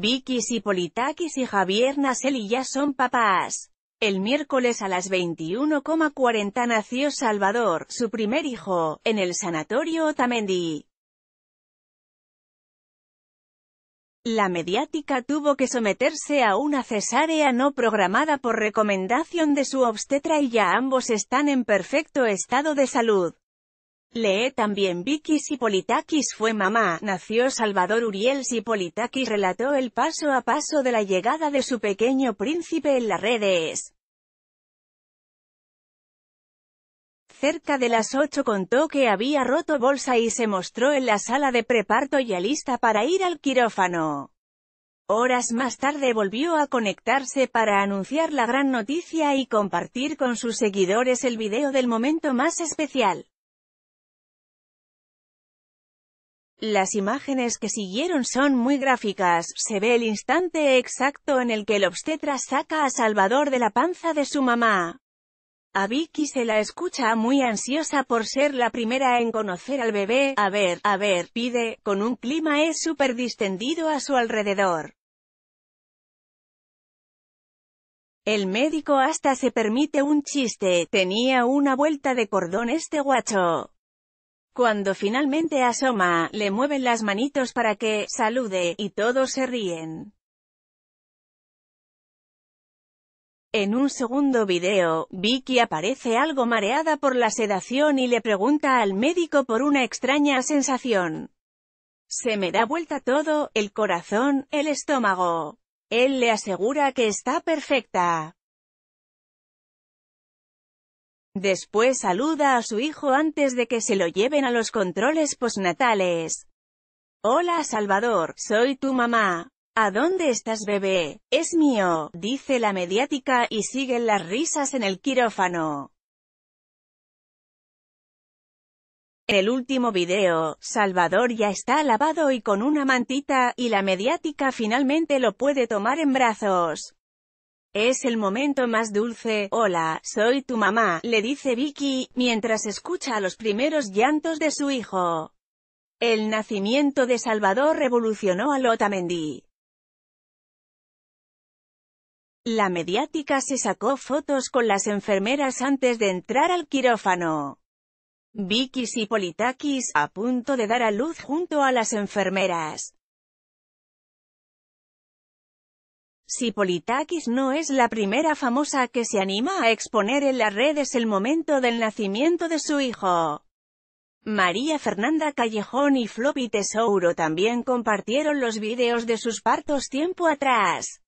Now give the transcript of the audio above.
Vicky y y Javier Naselli ya son papás. El miércoles a las 21.40 nació Salvador, su primer hijo, en el sanatorio Otamendi. La mediática tuvo que someterse a una cesárea no programada por recomendación de su obstetra y ya ambos están en perfecto estado de salud. Lee también Vicky Sipolitakis fue mamá, nació Salvador Uriel Sipolitakis relató el paso a paso de la llegada de su pequeño príncipe en las redes. Cerca de las 8 contó que había roto bolsa y se mostró en la sala de preparto ya lista para ir al quirófano. Horas más tarde volvió a conectarse para anunciar la gran noticia y compartir con sus seguidores el video del momento más especial. Las imágenes que siguieron son muy gráficas, se ve el instante exacto en el que el obstetra saca a Salvador de la panza de su mamá. A Vicky se la escucha muy ansiosa por ser la primera en conocer al bebé, a ver, a ver, pide, con un clima es súper distendido a su alrededor. El médico hasta se permite un chiste, tenía una vuelta de cordón este guacho. Cuando finalmente asoma, le mueven las manitos para que salude, y todos se ríen. En un segundo video, Vicky aparece algo mareada por la sedación y le pregunta al médico por una extraña sensación. Se me da vuelta todo, el corazón, el estómago. Él le asegura que está perfecta. Después saluda a su hijo antes de que se lo lleven a los controles postnatales. Hola Salvador, soy tu mamá. ¿A dónde estás bebé? Es mío, dice la mediática y siguen las risas en el quirófano. En el último video, Salvador ya está lavado y con una mantita, y la mediática finalmente lo puede tomar en brazos. Es el momento más dulce, hola, soy tu mamá, le dice Vicky, mientras escucha los primeros llantos de su hijo. El nacimiento de Salvador revolucionó a Mendy. La mediática se sacó fotos con las enfermeras antes de entrar al quirófano. Vicky y Politakis, a punto de dar a luz junto a las enfermeras. Si Politakis no es la primera famosa que se anima a exponer en las redes el momento del nacimiento de su hijo. María Fernanda Callejón y Floppy Tesouro también compartieron los vídeos de sus partos tiempo atrás.